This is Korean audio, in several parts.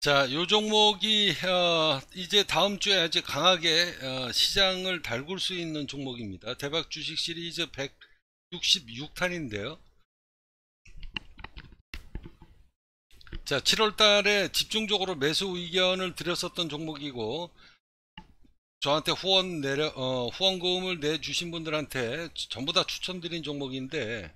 자, 요 종목이 어, 이제 다음 주에 아주 강하게 어, 시장을 달굴 수 있는 종목입니다. 대박 주식 시리즈 166탄인데요. 자, 7월 달에 집중적으로 매수 의견을 드렸었던 종목이고 저한테 후원 내려 어, 후원금을 내 주신 분들한테 전부 다 추천드린 종목인데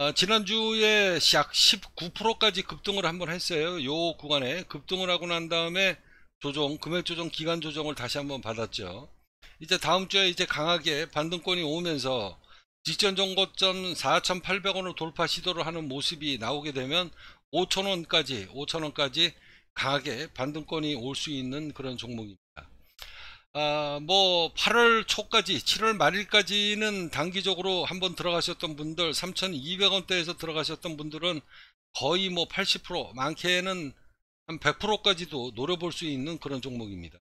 어, 지난주에 약 19%까지 급등을 한번 했어요. 요 구간에 급등을 하고 난 다음에 조정, 금액 조정, 기간 조정을 다시 한번 받았죠. 이제 다음 주에 이제 강하게 반등권이 오면서 직전 정고점 4,800원을 돌파 시도를 하는 모습이 나오게 되면 5,000원까지, 5,000원까지 강하게 반등권이 올 수 있는 그런 종목입니다. 아, 뭐 8월 초까지 7월 말일까지는 단기적으로 한번 들어가셨던 분들 3,200원대에서 들어가셨던 분들은 거의 뭐 80% 많게는 한 100%까지도 노려볼 수 있는 그런 종목입니다.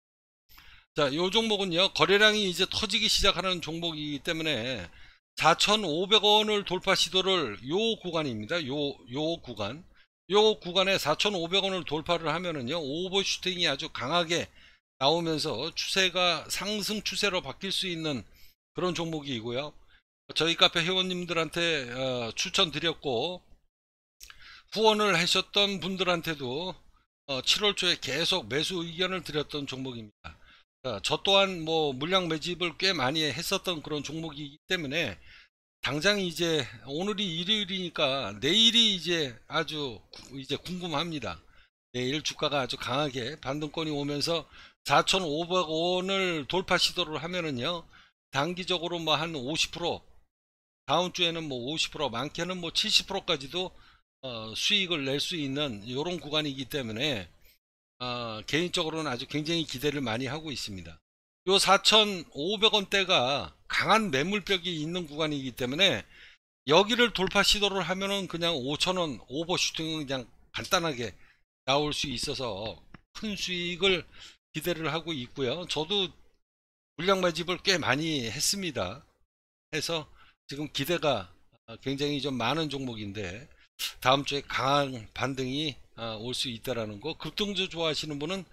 자, 요 종목은요. 거래량이 이제 터지기 시작하는 종목이기 때문에 4,500원을 돌파 시도를 요 구간입니다. 요요 구간. 요 구간에 4,500원을 돌파를 하면은요. 오버슈팅이 아주 강하게 나오면서 추세가 상승 추세로 바뀔 수 있는 그런 종목이고요. 저희 카페 회원님들한테 어, 추천드렸고 후원을 하셨던 분들한테도 어, 7월 초에 계속 매수 의견을 드렸던 종목입니다. 자, 저 또한 뭐 물량 매집을 꽤 많이 했었던 그런 종목이기 때문에 당장 이제 오늘이 일요일이니까 내일이 이제 아주 이제 궁금합니다. 내일 주가가 아주 강하게 반등권이 오면서 4,500원을 돌파 시도를 하면은요. 단기적으로 뭐 한50% 다음 주에는 뭐 50% 많게는 뭐 70%까지도 어, 수익을 낼 수 있는 이런 구간이기 때문에 어, 개인적으로는 아주 굉장히 기대를 많이 하고 있습니다. 요 4,500원대가 강한 매물벽이 있는 구간이기 때문에 여기를 돌파 시도를 하면은 그냥 5,000원 오버슈팅은 그냥 간단하게 나올 수 있어서 큰 수익을 기대를 하고 있고요. 저도 물량 매집을 꽤 많이 했습니다. 해서 지금 기대가 아, 굉장히 좀 많은 종목인데 다음 주에 강한 반등이 아, 올수 있다라는 거. 급등주 좋아하시는 분은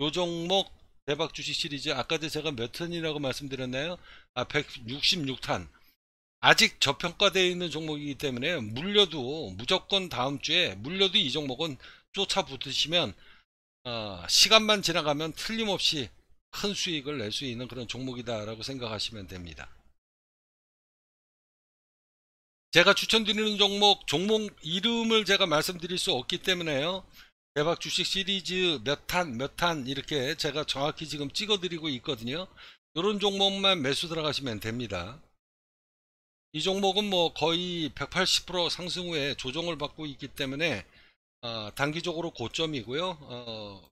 요 종목 대박 주식 시리즈 아까 도 제가 몇 턴이라고 말씀드렸나요? 아 166탄. 아직 저평가되어 있는 종목이기 때문에 물려도 무조건 다음 주에 물려도 이 종목은 쫓아 붙으시면 어, 시간만 지나가면 틀림없이 큰 수익을 낼 수 있는 그런 종목이다라고 생각하시면 됩니다. 제가 추천드리는 종목, 종목 이름을 제가 말씀드릴 수 없기 때문에요. 대박 주식 시리즈 몇 탄, 몇 탄 이렇게 제가 정확히 지금 찍어드리고 있거든요. 이런 종목만 매수 들어가시면 됩니다. 이 종목은 뭐 거의 180% 상승 후에 조정을 받고 있기 때문에 어, 단기적으로 고점이고요. 어,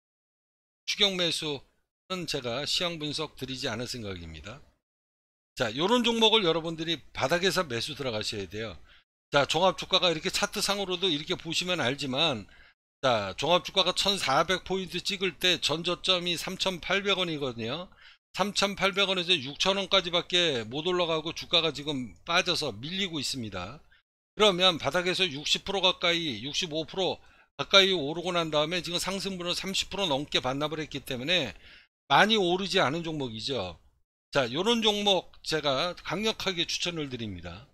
추경 매수는 제가 시황 분석 드리지 않을 생각입니다. 자, 요런 종목을 여러분들이 바닥에서 매수 들어가셔야 돼요. 자, 종합 주가가 이렇게 차트 상으로도 이렇게 보시면 알지만 자, 종합 주가가 1,400 포인트 찍을 때 전저점이 3,800원이거든요. 3,800원에서 6,000원까지밖에 못 올라가고 주가가 지금 빠져서 밀리고 있습니다. 그러면 바닥에서 60% 가까이 65% 가까이 오르고 난 다음에 지금 상승분을 30% 넘게 반납을 했기 때문에 많이 오르지 않은 종목이죠. 자, 요런 종목 제가 강력하게 추천을 드립니다.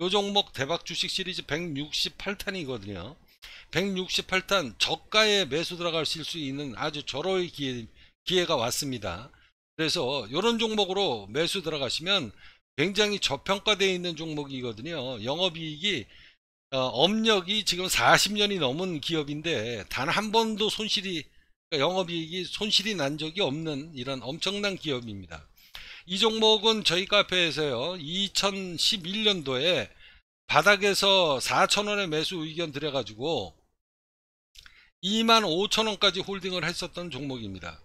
요 종목 대박 주식 시리즈 168탄이거든요. 168탄 저가에 매수 들어가실 수 있는 아주 절호의 기회, 기회가 왔습니다. 그래서 요런 종목으로 매수 들어가시면 굉장히 저평가되어 있는 종목이거든요. 영업이익이 어, 업력이 지금 40년이 넘은 기업인데 단 한 번도 손실이 그러니까 영업이익이 손실이 난 적이 없는 이런 엄청난 기업입니다. 이 종목은 저희 카페에서요 2011년도에 바닥에서 4천원의 매수 의견 드려가지고 2만 5천원까지 홀딩을 했었던 종목입니다.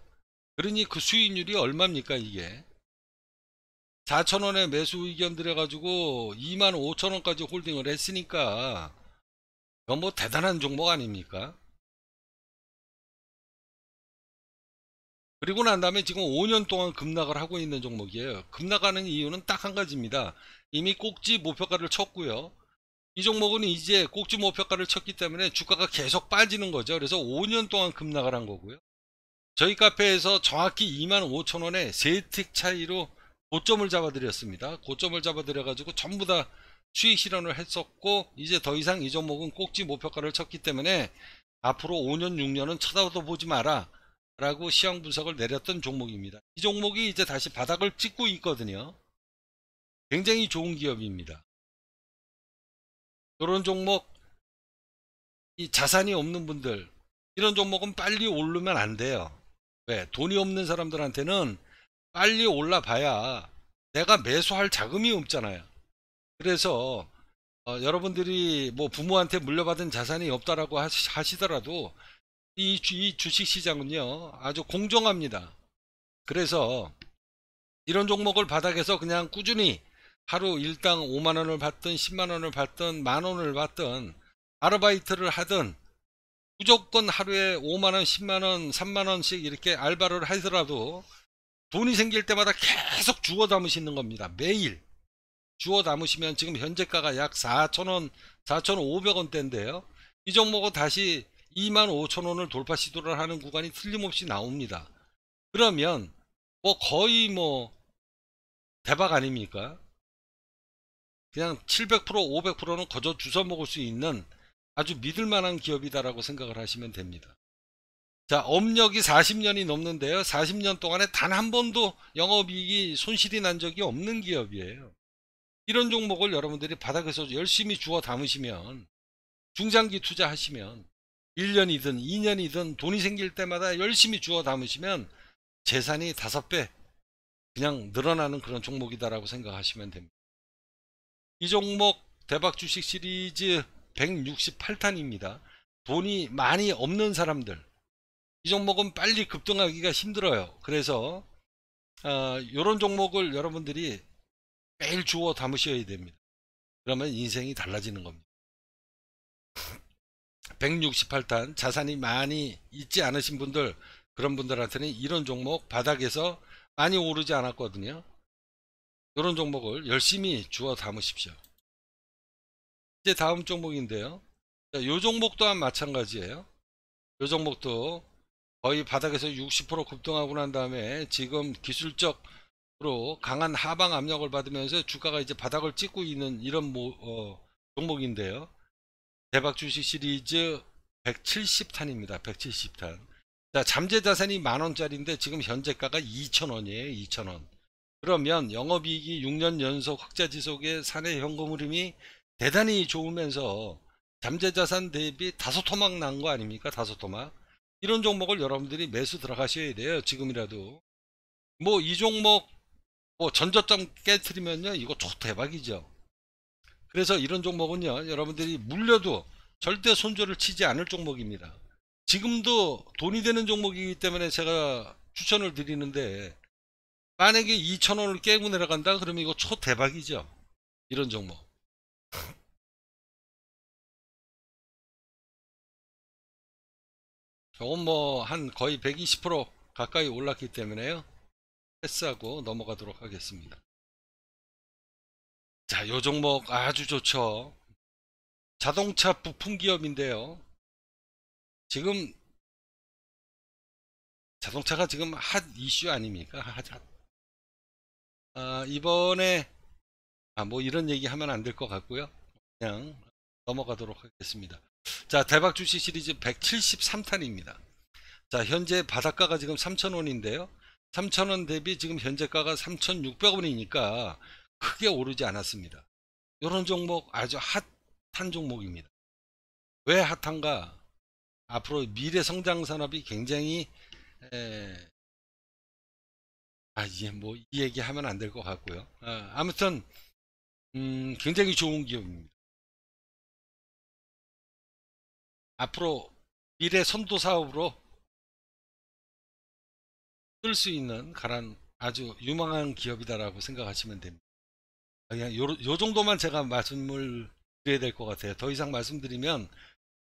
그러니 그 수익률이 얼마입니까 이게 4천원에 매수 의견 드려가지고 2만 5천원까지 홀딩을 했으니까 이건 뭐 대단한 종목 아닙니까? 그리고 난 다음에 지금 5년 동안 급락을 하고 있는 종목이에요. 급락하는 이유는 딱 한 가지입니다. 이미 꼭지 목표가를 쳤고요. 이 종목은 이제 꼭지 목표가를 쳤기 때문에 주가가 계속 빠지는 거죠. 그래서 5년 동안 급락을 한 거고요. 저희 카페에서 정확히 2만 5천 원에 세특 차이로 고점을 잡아드렸습니다. 고점을 잡아드려가지고 전부 다 수익 실현을 했었고 이제 더 이상 이 종목은 꼭지 목표가를 쳤기 때문에 앞으로 5년 6년은 쳐다도 보지 마라 라고 시황 분석을 내렸던 종목입니다. 이 종목이 이제 다시 바닥을 찍고 있거든요. 굉장히 좋은 기업입니다. 이런 종목 이 자산이 없는 분들 이런 종목은 빨리 오르면 안 돼요. 왜? 돈이 없는 사람들한테는 빨리 올라봐야 내가 매수할 자금이 없잖아요. 그래서 어, 여러분들이 뭐 부모한테 물려받은 자산이 없다라고 하시, 더라도 이, 이 주식시장은요 아주 공정합니다. 그래서 이런 종목을 바닥에서 그냥 꾸준히 하루 일당 5만원을 받든 10만원을 받든 만원을 받든 아르바이트를 하든 무조건 하루에 5만원 10만원 3만원씩 이렇게 알바를 하더라도 돈이 생길 때마다 계속 주워 담으시는 겁니다. 매일 주워 담으시면 지금 현재가가 약4천원 4,500원대인데요. 이 종목은 다시 25,000원을 돌파 시도를 하는 구간이 틀림없이 나옵니다. 그러면 뭐 거의 뭐 대박 아닙니까? 그냥 700% 500%는 거저 주워 먹을 수 있는 아주 믿을 만한 기업이다라고 생각을 하시면 됩니다. 자, 업력이 40년이 넘는데요. 40년 동안에 단 한 번도 영업이익이 손실이 난 적이 없는 기업이에요. 이런 종목을 여러분들이 바닥에서 열심히 주워 담으시면 중장기 투자하시면 1년이든 2년이든 돈이 생길 때마다 열심히 주워 담으시면 재산이 5배 그냥 늘어나는 그런 종목이다라고 생각하시면 됩니다. 이 종목 대박 주식 시리즈 168탄입니다. 돈이 많이 없는 사람들 이 종목은 빨리 급등하기가 힘들어요. 그래서 이런 어, 종목을 여러분들이 매일 주워 담으셔야 됩니다. 그러면 인생이 달라지는 겁니다. 168탄 자산이 많이 있지 않으신 분들 그런 분들한테는 이런 종목 바닥에서 많이 오르지 않았거든요. 이런 종목을 열심히 주워 담으십시오. 이제 다음 종목인데요. 이 종목 또한 마찬가지예요. 이 종목도 거의 바닥에서 60% 급등하고 난 다음에 지금 기술적으로 강한 하방 압력을 받으면서 주가가 이제 바닥을 찍고 있는 이런 모, 어, 종목인데요. 대박 주식 시리즈 170탄입니다. 170탄. 자, 잠재 자산이 만원짜리인데 지금 현재가가 2천원이에요 2천원 그러면 영업이익이 6년 연속 흑자 지속의 사내 현금 흐름이 대단히 좋으면서 잠재 자산 대비 다소 토막 난 거 아닙니까? 다소 토막. 이런 종목을 여러분들이 매수 들어가셔야 돼요. 지금이라도. 뭐 이 종목 뭐 전저점 깨트리면요. 이거 초 대박이죠. 그래서 이런 종목은요. 여러분들이 물려도 절대 손절을 치지 않을 종목입니다. 지금도 돈이 되는 종목이기 때문에 제가 추천을 드리는데 만약에 2천원을 깨고 내려간다 그러면 이거 초대박이죠. 이런 종목. 저건 뭐한 거의 120% 가까이 올랐기 때문에요. 패스하고 넘어가도록 하겠습니다. 자, 요 종목 아주 좋죠. 자동차 부품 기업인데요. 지금 자동차가 지금 핫 이슈 아닙니까? 하자 아, 이번에 아, 뭐 이런 얘기 하면 안 될 것 같고요. 그냥 넘어가도록 하겠습니다. 자 대박 주식 시리즈 173탄입니다. 자 현재 바닷가가 지금 3,000원인데요. 3,000원 대비 지금 현재가가 3,600원이니까 크게 오르지 않았습니다. 이런 종목 아주 핫한 종목입니다. 왜 핫한가? 앞으로 미래 성장 산업이 굉장히 에... 아, 이게 뭐, 이 얘기 하면 안 될 것 같고요. 아, 무튼 음, 굉장히 좋은 기업입니다. 앞으로 미래 선도 사업으로 쓸 수 있는 가란 아주 유망한 기업이다라고 생각하시면 됩니다. 그냥 요, 요 정도만 제가 말씀을 드려야 될 것 같아요. 더 이상 말씀드리면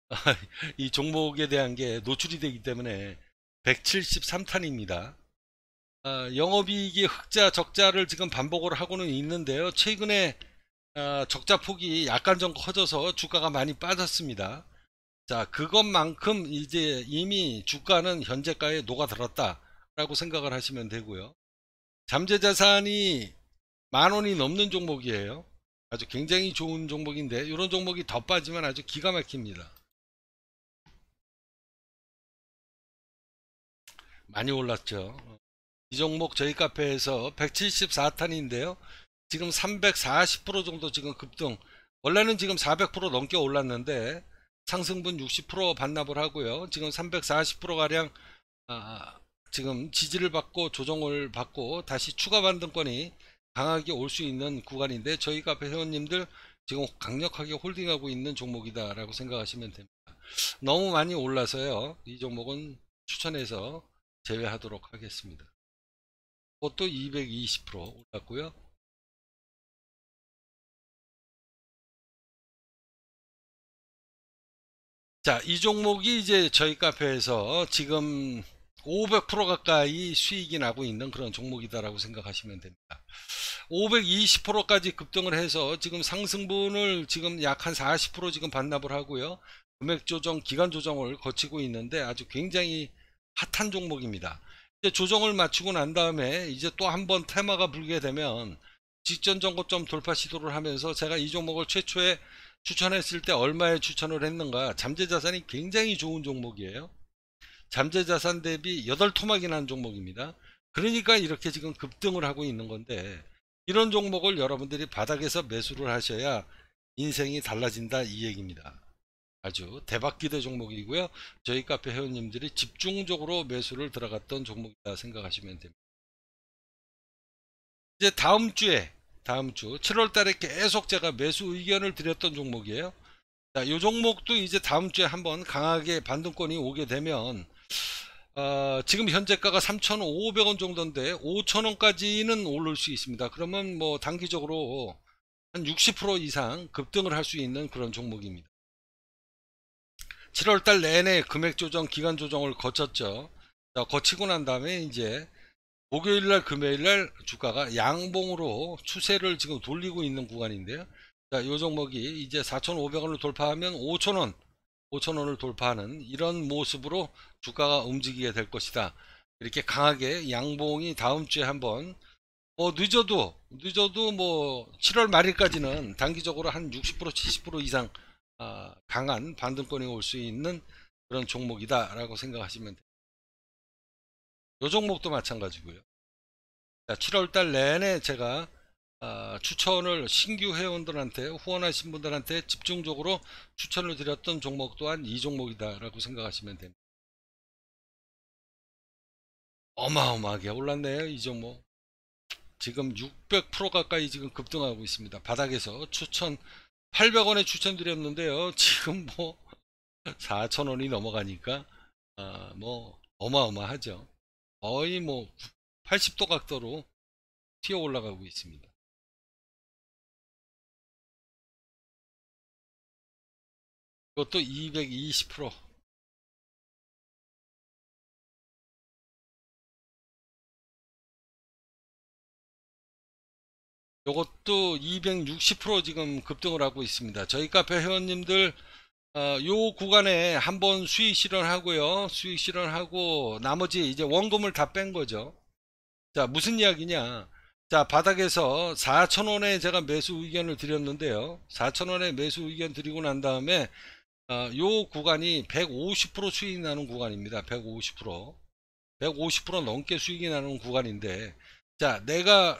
이 종목에 대한 게 노출이 되기 때문에 173탄입니다. 어, 아, 영업이익이 흑자 적자를 지금 반복을 하고는 있는데요. 최근에 어, 적자 폭이 약간 좀 커져서 주가가 많이 빠졌습니다. 자, 그것만큼 이제 이미 주가는 현재가에 녹아들었다. 라고 생각을 하시면 되고요. 잠재자산이 만 원이 넘는 종목이에요. 아주 굉장히 좋은 종목인데 이런 종목이 더 빠지면 아주 기가 막힙니다. 많이 올랐죠. 이 종목 저희 카페에서 174탄인데요. 지금 340% 정도 지금 급등. 원래는 지금 400% 넘게 올랐는데 상승분 60% 반납을 하고요. 지금 340%가량 아, 지금 지지를 받고 조정을 받고 다시 추가 반등권이 강하게 올 수 있는 구간인데 저희가 회원님들 지금 강력하게 홀딩하고 있는 종목이다 라고 생각하시면 됩니다. 너무 많이 올라서요. 이 종목은 추천해서 제외하도록 하겠습니다. 그것도 220% 올랐고요. 자, 이 종목이 이제 저희 카페에서 지금 500% 가까이 수익이 나고 있는 그런 종목이다라고 생각하시면 됩니다. 520%까지 급등을 해서 지금 상승분을 지금 약 한 40% 지금 반납을 하고요. 금액 조정, 기간 조정을 거치고 있는데 아주 굉장히 핫한 종목입니다. 이제 조정을 마치고 난 다음에 이제 또 한 번 테마가 불게 되면 직전 정고점 돌파 시도를 하면서 제가 이 종목을 최초에 추천했을 때 얼마에 추천을 했는가 잠재자산이 굉장히 좋은 종목이에요 잠재자산 대비 8토막이 난 종목입니다 그러니까 이렇게 지금 급등을 하고 있는 건데 이런 종목을 여러분들이 바닥에서 매수를 하셔야 인생이 달라진다 이 얘기입니다 아주 대박 기대 종목이고요 저희 카페 회원님들이 집중적으로 매수를 들어갔던 종목이다 생각하시면 됩니다 이제 다음 주에 다음 주 7월 달에 계속 제가 매수 의견을 드렸던 종목이에요. 자, 이 종목도 이제 다음 주에 한번 강하게 반등권이 오게 되면 어, 지금 현재가가 3,500원 정도인데 5,000원까지는 오를 수 있습니다. 그러면 뭐 단기적으로 한 60% 이상 급등을 할 수 있는 그런 종목입니다. 7월달 내내 금액 조정, 기간 조정을 거쳤죠. 자, 거치고 난 다음에 이제 목요일날 금요일날 주가가 양봉으로 추세를 지금 돌리고 있는 구간인데요 자, 요 종목이 이제 4,500원을 돌파하면 5,000원 5,000원을 돌파하는 이런 모습으로 주가가 움직이게 될 것이다 이렇게 강하게 양봉이 다음 주에 한번 뭐 늦어도 늦어도 뭐 7월 말일까지는 단기적으로 한 60% 70% 이상 아, 강한 반등권이 올 수 있는 그런 종목이다라고 생각하시면 됩니다. 요 종목도 마찬가지고요. 자, 7월달 내내 제가 아, 추천을 신규 회원들한테 후원하신 분들한테 집중적으로 추천을 드렸던 종목 또한 이 종목이다라고 생각하시면 됩니다. 어마어마하게 올랐네요 이 종목. 지금 600% 가까이 지금 급등하고 있습니다. 바닥에서 추천 800원에 추천드렸는데요. 지금 뭐 4,000원이 넘어가니까 아, 뭐 어마어마하죠. 거의 뭐 80도 각도로 튀어 올라가고 있습니다. 이것도 220% 이것도 260% 지금 급등을 하고 있습니다. 저희 카페 회원님들 어, 요 구간에 한번 수익 실현하고요. 수익 실현하고 나머지 이제 원금을 다 뺀 거죠. 자, 무슨 이야기냐? 자, 바닥에서 4천원에 제가 매수 의견을 드렸는데요. 4천원에 매수 의견 드리고 난 다음에 어, 요 구간이 150% 수익이 나는 구간입니다. 150% 150% 넘게 수익이 나는 구간인데 자, 내가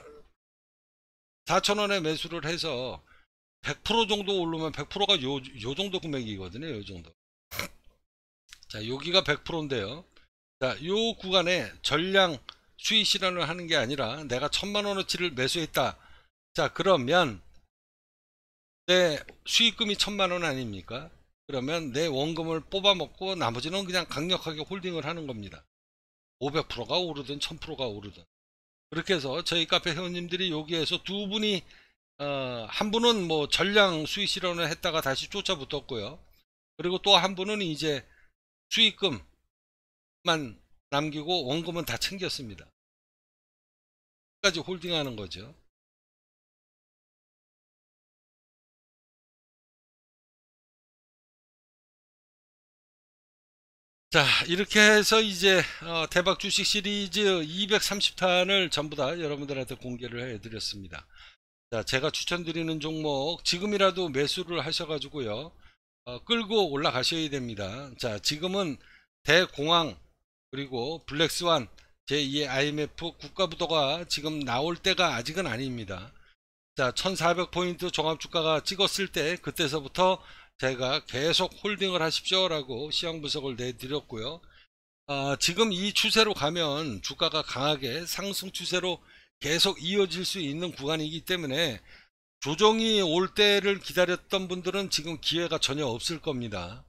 4천원에 매수를 해서 100% 정도 오르면 100%가 요, 요 정도 금액이거든요. 요 정도. 자, 여기가 100%인데요. 자, 요 구간에 전량 수익 실현을 하는 게 아니라 내가 천만 원어치를 매수했다. 자, 그러면 내 수익금이 천만 원 아닙니까? 그러면 내 원금을 뽑아먹고 나머지는 그냥 강력하게 홀딩을 하는 겁니다. 500%가 오르든 1000%가 오르든. 그렇게 해서 저희 카페 회원님들이 여기에서 두 분이 어, 한 분은 뭐 전량 수익 실현을 했다가 다시 쫓아붙었고요. 그리고 또 한 분은 이제 수익금만 남기고 원금은 다 챙겼습니다. 까지 홀딩하는 거죠. 자 이렇게 해서 이제 어, 대박 주식 시리즈 230탄을 전부 다 여러분들한테 공개를 해드렸습니다. 자, 제가 추천드리는 종목 지금이라도 매수를 하셔가지고요. 어, 끌고 올라가셔야 됩니다. 자, 지금은 대공황 그리고 블랙스완 제2의 IMF 국가부도가 지금 나올 때가 아직은 아닙니다. 자, 1400포인트 종합주가가 찍었을 때 그때서부터 제가 계속 홀딩을 하십시오라고 시황 분석을 내드렸고요. 아, 지금 이 추세로 가면 주가가 강하게 상승 추세로 계속 이어질 수 있는 구간이기 때문에 조정이 올 때를 기다렸던 분들은 지금 기회가 전혀 없을 겁니다.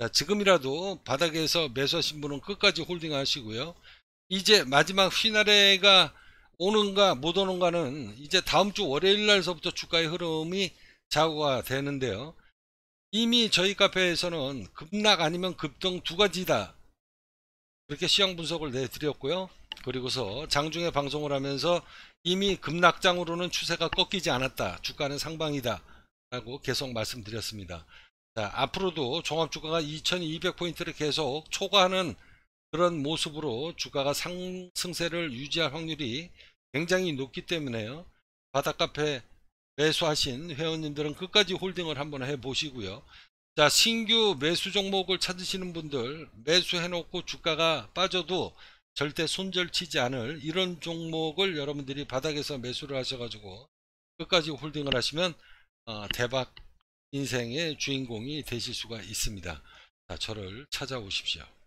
자, 지금이라도 바닥에서 매수하신 분은 끝까지 홀딩 하시고요. 이제 마지막 휘나레가 오는가 못 오는가는 이제 다음 주 월요일 날서부터 주가의 흐름이 좌우가 되는데요. 이미 저희 카페에서는 급락 아니면 급등 두 가지다 이렇게 시황 분석을 내드렸고요. 그리고서 장중에 방송을 하면서 이미 급락장으로는 추세가 꺾이지 않았다. 주가는 상방이다. 라고 계속 말씀드렸습니다. 자, 앞으로도 종합주가가 2200포인트를 계속 초과하는 그런 모습으로 주가가 상승세를 유지할 확률이 굉장히 높기 때문에요. 바닥카페 매수하신 회원님들은 끝까지 홀딩을 한번 해보시고요. 자 신규 매수 종목을 찾으시는 분들 매수해놓고 주가가 빠져도 절대 손절치지 않을 이런 종목을 여러분들이 바닥에서 매수를 하셔가지고 끝까지 홀딩을 하시면 어, 대박 인생의 주인공이 되실 수가 있습니다. 자, 저를 찾아오십시오.